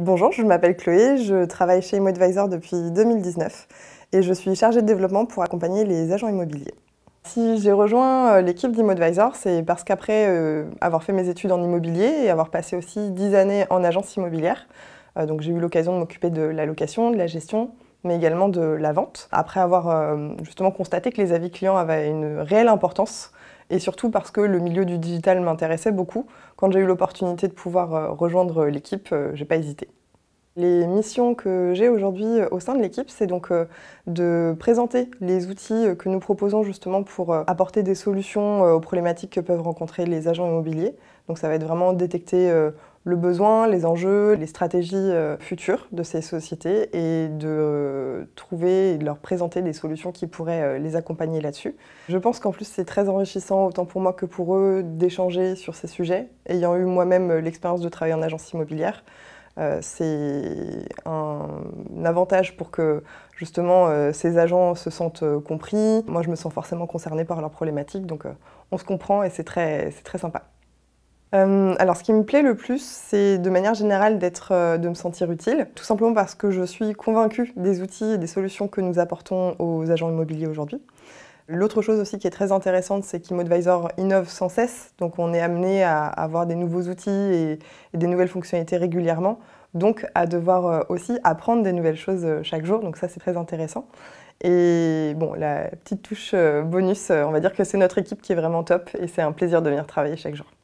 Bonjour, je m'appelle Chloé, je travaille chez EmoAdvisor depuis 2019 et je suis chargée de développement pour accompagner les agents immobiliers. Si j'ai rejoint euh, l'équipe d'ImmoAdvisor, c'est parce qu'après euh, avoir fait mes études en immobilier et avoir passé aussi 10 années en agence immobilière, euh, donc j'ai eu l'occasion de m'occuper de la location, de la gestion, mais également de la vente. Après avoir euh, justement constaté que les avis clients avaient une réelle importance, et surtout parce que le milieu du digital m'intéressait beaucoup, quand j'ai eu l'opportunité de pouvoir euh, rejoindre l'équipe, euh, j'ai pas hésité. Les missions que j'ai aujourd'hui au sein de l'équipe, c'est donc de présenter les outils que nous proposons justement pour apporter des solutions aux problématiques que peuvent rencontrer les agents immobiliers. Donc ça va être vraiment détecter le besoin, les enjeux, les stratégies euh, futures de ces sociétés et de euh, trouver et de leur présenter des solutions qui pourraient euh, les accompagner là-dessus. Je pense qu'en plus c'est très enrichissant autant pour moi que pour eux d'échanger sur ces sujets, ayant eu moi-même l'expérience de travailler en agence immobilière. c'est un, avantage pour que justement ces agents se sentent compris. Moi, je me sens forcément concernée par leurs problématiques, donc on se comprend et c'est très, très sympa. Euh, alors, ce qui me plaît le plus, c'est de manière générale d'être, euh, de me sentir utile, tout simplement parce que je suis convaincue des outils et des solutions que nous apportons aux agents immobiliers aujourd'hui. L'autre chose aussi qui est très intéressante, c'est qu'ImoAdvisor innove sans cesse, donc on est amené à avoir des nouveaux outils et des nouvelles fonctionnalités régulièrement, donc à devoir euh, aussi apprendre des nouvelles choses chaque jour, donc ça c'est très intéressant. Et bon, la petite touche bonus, on va dire que c'est notre équipe qui est vraiment top et c'est un plaisir de venir travailler chaque jour.